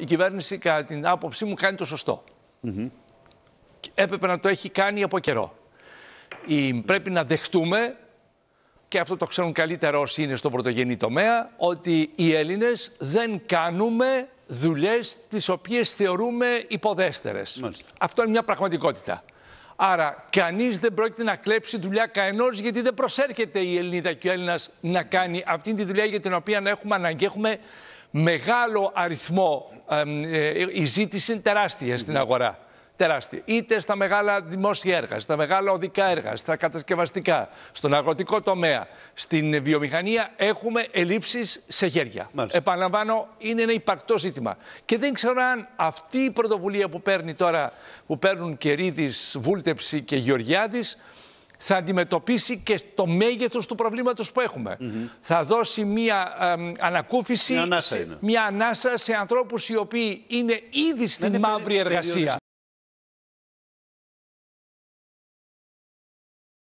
η κυβέρνηση, κατά την άποψή μου, κάνει το σωστό. Mm Έπρεπε να το έχει κάνει από καιρό. πρέπει να δεχτούμε, και αυτό το ξέρουν καλύτερα όσοι είναι στον πρωτογενή τομέα, ότι οι Έλληνες δεν κάνουμε δουλειές τις οποίες θεωρούμε υποδέστερες. Αυτό είναι μια πραγματικότητα. Άρα, κανείς δεν πρόκειται να κλέψει δουλειά κανένας, γιατί δεν προσέρχεται η Ελληνίδα και ο Έλληνας να κάνει αυτή τη δουλειά για την οποία να έχουμε ανάγκη μεγάλο αριθμό, ε, η ζήτηση είναι τεράστια στην αγορά. Τεράστια. Είτε στα μεγάλα δημόσια έργα, στα μεγάλα οδικά έργα, στα κατασκευαστικά, στον αγροτικό τομέα, στην βιομηχανία, έχουμε ελλείψεις σε χέρια. Μάλιστα. Επαναλαμβάνω, είναι ένα υπαρκτό ζήτημα. Και δεν ξέρω αν αυτή η πρωτοβουλία που παίρνει τώρα, που παίρνουν Κερίδης, Βούλτεψη και Γεωργιάδης, θα αντιμετωπίσει και το μέγεθος του προβλήματος που έχουμε. Θα δώσει μια ανακούφιση, μια ανάσα, σε, μια ανάσα σε ανθρώπους οι οποίοι είναι ήδη στην μαύρη εργασία.